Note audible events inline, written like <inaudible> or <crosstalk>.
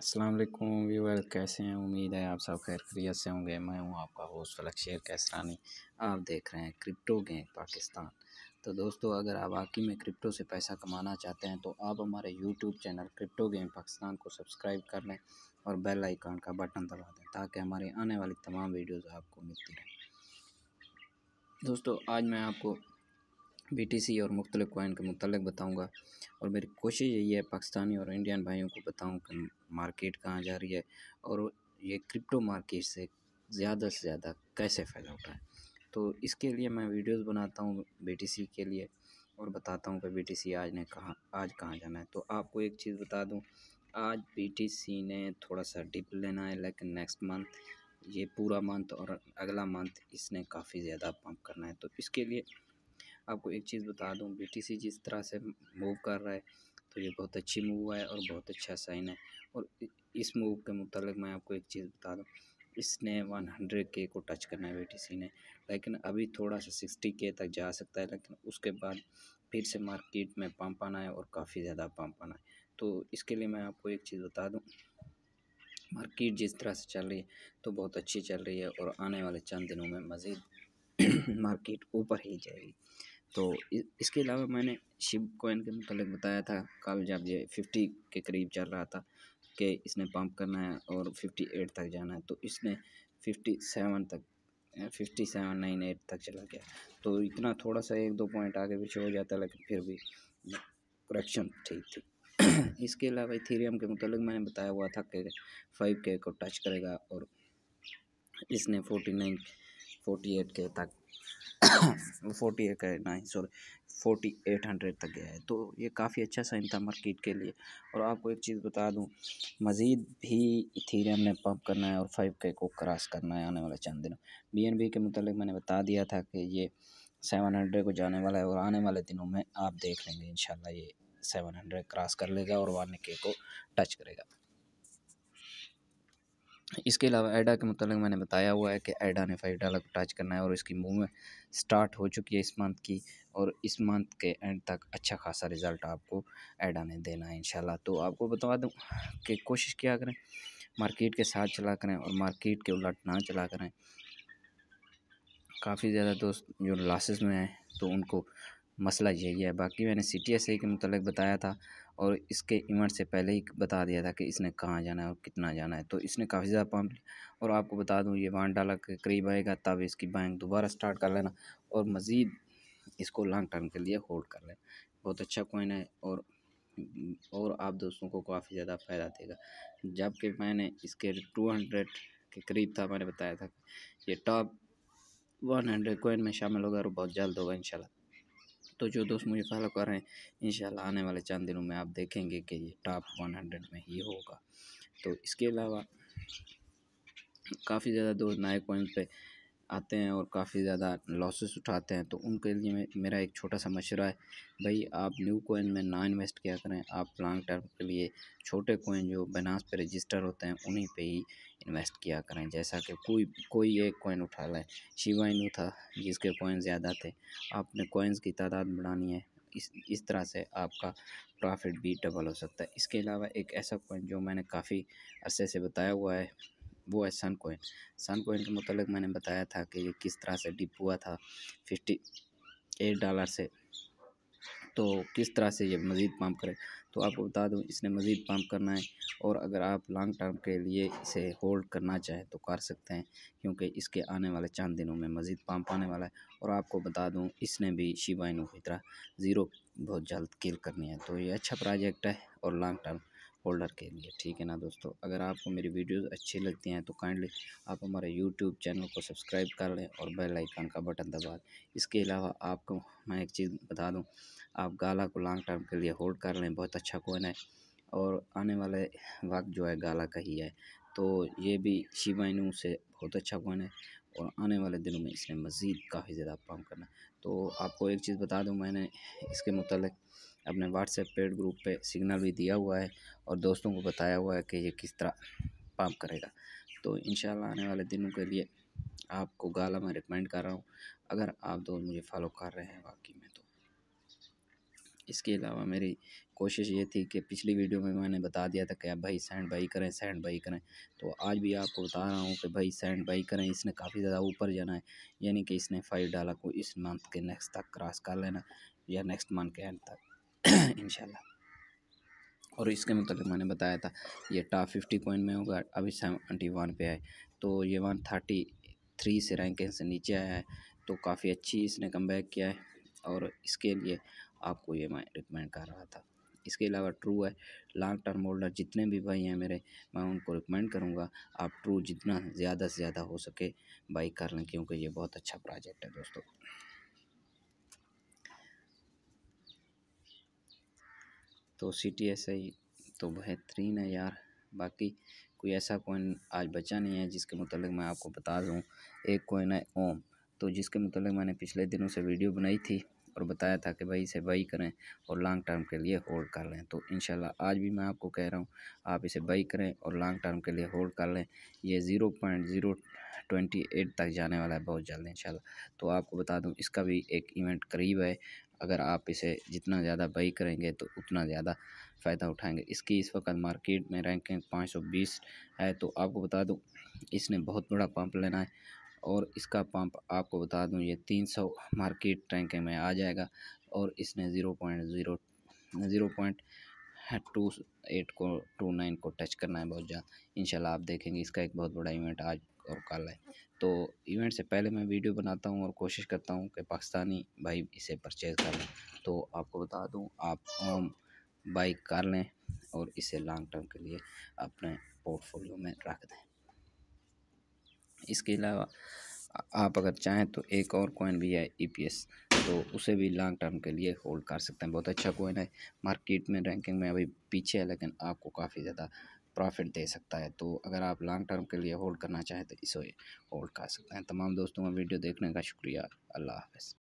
अस्सलाम वालेकुम व्यूअर कैसे हैं उम्मीद है आप सब खैर खरीत से होंगे मैं हूं आपका होस्ट फलक शेर कैसरानी आप देख रहे हैं क्रिप्टो गैंग पाकिस्तान तो दोस्तों अगर आप वाकई में क्रिप्टो से पैसा कमाना चाहते हैं तो आप हमारे YouTube channel crypto gang Pakistan को सब्सक्राइब कर लें और बेल आइकॉन का बटन दबा दें ताकि हमारी आने वाली तमाम वीडियोज़ आपको मिलती रहें दोस्तों आज मैं आपको बी टी सी और मुख्तल कोइन के मतलब बताऊँगा और मेरी कोशिश यही है पाकिस्तानी और इंडियन भाइयों को बताऊँ कि मार्केट कहाँ जा रही है और ये क्रिप्टो मार्केट से ज़्यादा से ज़्यादा कैसे फ़ायदा उठाए तो इसके लिए मैं वीडियोस बनाता हूँ बी टी सी के लिए और बताता हूँ कि बी टी सी आज ने कहाँ आज कहाँ जाना है तो आपको एक चीज़ बता दूँ आज बी टी सी ने थोड़ा सा डिप लेना है लेकिन नेक्स्ट मंथ ये पूरा मंथ और अगला मंथ इसने काफ़ी ज़्यादा पम्प करना है तो इसके लिए आपको एक चीज़ बता टी सी जिस तरह से मूव कर रहा है तो ये बहुत अच्छी मूव है और बहुत अच्छा साइन है और इस मूव के मतलब मैं आपको एक चीज़ बता दूँ इसने वन हंड्रेड के को टच करना है सी ने लेकिन अभी थोड़ा सा सिक्सटी के तक जा सकता है लेकिन उसके बाद फिर से मार्केट में पंप आना है और काफ़ी ज़्यादा पंप आना है तो इसके लिए मैं आपको एक चीज़ बता दूँ मार्केट जिस तरह से चल रही है तो बहुत अच्छी चल रही है और आने वाले चंद दिनों में मज़ीद मार्केट <clears throat> ऊपर ही जाएगी तो इसके अलावा मैंने शिव कॉइन के मतलब बताया था कल जब ये फिफ्टी के करीब चल रहा था कि इसने पंप करना है और फिफ्टी एट तक जाना है तो इसने फिफ्टी सेवन तक फिफ्टी सेवन नाइन एट तक चला गया तो इतना थोड़ा सा एक दो पॉइंट आगे पीछे हो जाता लेकिन फिर भी करेक्शन ठीक थी <clears throat> इसके अलावा इथेरियम के मतलब मैंने बताया हुआ था कि फाइव के को टच करेगा और इसने फोर्टी नाइन फोर्टी एट के तक फोर्टी एट का नहीं सॉरी फोर्टी एट हंड्रेड तक गया है तो ये काफ़ी अच्छा साइन था मार्केट के लिए और आपको एक चीज़ बता दूँ मज़ीद भी इथीरियम ने पम्प करना है और फाइव के को क्रॉस करना है आने वाले चंद दिनों बी एन बी के मतलब मैंने बता दिया था कि ये सेवन हंड्रेड को जाने वाला है और आने वाले दिनों में आप देख लेंगे इन ये सेवन हंड्रेड क्रॉस कर लेगा और वन के को टच करेगा इसके अलावा एडा के मतलब मैंने बताया हुआ है कि एडा ने फाइव डालर को टच करना है और इसकी मूवमेंट स्टार्ट हो चुकी है इस मंथ की और इस मंथ के एंड तक अच्छा खासा रिज़ल्ट आपको एडा ने देना है इंशाल्लाह तो आपको बता दूं कि कोशिश किया करें मार्केट के साथ चला करें और मार्केट के उलट ना चला करें काफ़ी ज़्यादा दोस्त जो लॉसेज में हैं तो उनको मसला यही है बाकी मैंने सी टी एस ए के मतलब बताया था और इसके इवेंट से पहले ही बता दिया था कि इसने कहाँ जाना है और कितना जाना है तो इसने काफ़ी ज़्यादा लिया और आपको बता दूँ ये वन डाला के करीब आएगा तब इसकी बैंक दोबारा स्टार्ट कर लेना और मज़ीद इसको लॉन्ग टर्म के लिए होल्ड कर लेना बहुत अच्छा कोइन है और और आप दोस्तों को काफ़ी ज़्यादा फ़ायदा देगा जबकि मैंने इसके टू हंड्रेड के करीब था मैंने बताया था ये टॉप वन हंड्रेड कोइन में शामिल होगा और बहुत जल्द होगा इंशाल्लाह तो जो दोस्त मुझे फॉलो कर रहे हैं इन आने वाले चंद दिनों में आप देखेंगे कि ये टॉप वन हंड्रेड में ही होगा तो इसके अलावा काफ़ी ज़्यादा दोस्त नायक पॉइंट पे आते हैं और काफ़ी ज़्यादा लॉसेस उठाते हैं तो उनके लिए मेरा एक छोटा सा मशरा है भाई आप न्यू कोइन में ना इन्वेस्ट किया करें आप लॉन्ग टर्म के लिए छोटे कोइन जो बनास पे रजिस्टर होते हैं उन्हीं पे ही इन्वेस्ट किया करें जैसा कि कोई कोई एक कोइन उठा लें शिवा इनू था जिसके कोइन ज़्यादा थे आपने कोइंस की तादाद बढ़ानी है इस इस तरह से आपका प्रॉफिट भी डबल हो सकता है इसके अलावा एक ऐसा कोइन जो मैंने काफ़ी अरसे से बताया हुआ है वो है सन कोइन सन कोइन के मतलब मैंने बताया था कि ये किस तरह से डिप हुआ था फिफ्टी एट डॉलर से तो किस तरह से ये मज़ीद पम्प करे तो आपको बता दूँ इसने मज़ीद पम्प करना है और अगर आप लॉन्ग टर्म के लिए इसे होल्ड करना चाहें तो कर सकते हैं क्योंकि इसके आने वाले चंद दिनों में मज़ीद पम्प आने वाला है और आपको बता दूँ इसने भी शिवाइनों की तरह ज़ीरो बहुत जल्द किल करनी है तो ये अच्छा प्रोजेक्ट है और लॉन्ग टर्म होल्डर के लिए ठीक है ना दोस्तों अगर आपको मेरी वीडियोस अच्छी लगती हैं तो काइंडली आप हमारे यूट्यूब चैनल को सब्सक्राइब कर लें और बेल आइकन का बटन दबा इसके अलावा आपको मैं एक चीज़ बता दूँ आप गाला को लॉन्ग टर्म के लिए होल्ड कर लें बहुत अच्छा कोइन है और आने वाले वक्त जो है गाला का ही है तो ये भी शिवाइनू से बहुत अच्छा कोइन है और आने वाले दिनों में इसने मज़ीद काफ़ी ज़्यादा काम करना तो आपको एक चीज़ बता दूँ मैंने इसके मतलब अपने व्हाट्सएप पेड ग्रुप पे सिग्नल भी दिया हुआ है और दोस्तों को बताया हुआ है कि ये किस तरह पाप करेगा तो इन आने वाले दिनों के लिए आपको गाला मैं रिकमेंड कर रहा हूँ अगर आप दोस्त मुझे फॉलो कर रहे हैं बाकी में इसके अलावा मेरी कोशिश ये थी कि पिछली वीडियो में मैंने बता दिया था कि आप भाई सैंड बाई करें सैंड बाई करें तो आज भी आपको बता रहा हूँ कि भाई सैंड बाई करें इसने काफ़ी ज़्यादा ऊपर जाना है यानी कि इसने फाइव डाला को इस मंथ के नेक्स्ट तक क्रॉस कर लेना या नेक्स्ट मंथ के एंड तक <clears throat> इन और इसके मतलब मैंने बताया था ये टॉप फिफ्टी पॉइंट में होगा अभी सेवेंटी वन पे आए तो ये वन थर्टी थ्री से रैंकिंग से नीचे आया है तो काफ़ी अच्छी इसने कम किया है और इसके लिए आपको ये मैं रिकमेंड कर रहा था इसके अलावा ट्रू है लॉन्ग टर्म होल्डर जितने भी भाई हैं मेरे मैं उनको रिकमेंड करूँगा आप ट्रू जितना ज़्यादा से ज़्यादा हो सके बाई कर लें क्योंकि ये बहुत अच्छा प्रोजेक्ट है दोस्तों तो सी टी एस आई तो बेहतरीन है यार बाकी कोई ऐसा कोइन आज बचा नहीं है जिसके मतलब मैं आपको बता दूँ एक कोइन है ओम तो जिसके मतलब मैंने पिछले दिनों से वीडियो बनाई थी और बताया था कि भाई इसे बाई करें और लॉन्ग टर्म के लिए होल्ड कर लें तो इन आज भी मैं आपको कह रहा हूँ आप इसे बाई करें और लॉन्ग टर्म के लिए होल्ड कर लें ये zero point zero twenty eight तक जाने वाला है बहुत जल्द इन तो आपको बता दूँ इसका भी एक इवेंट करीब है अगर आप इसे जितना ज़्यादा बाई करेंगे तो उतना ज़्यादा फ़ायदा उठाएंगे इसकी इस वक्त मार्केट में रैंकिंग 520 है तो आपको बता दूँ इसने बहुत बड़ा पंप लेना है और इसका पंप आपको बता दूं ये 300 मार्केट टैंक में आ जाएगा और इसने zero point zero zero point two eight को टू नाइन को टच करना है बहुत ज़्यादा इंशाल्लाह आप देखेंगे इसका एक बहुत बड़ा इवेंट आज और कल है तो इवेंट से पहले मैं वीडियो बनाता हूँ और कोशिश करता हूँ कि पाकिस्तानी भाई इसे परचेज़ कर लें तो आपको बता दूँ आप होम बाइक कर लें और इसे लॉन्ग टर्म के लिए अपने पोर्टफोलियो में रख दें इसके अलावा आप अगर चाहें तो एक और कॉइन भी है ई e तो उसे भी लॉन्ग टर्म के लिए होल्ड कर सकते हैं बहुत अच्छा कॉइन है मार्केट में रैंकिंग में अभी पीछे है लेकिन आपको काफ़ी ज़्यादा प्रॉफिट दे सकता है तो अगर आप लॉन्ग टर्म के लिए होल्ड करना चाहें तो इसे होल्ड कर सकते हैं तमाम दोस्तों का वीडियो देखने का शुक्रिया अल्लाह हाफ़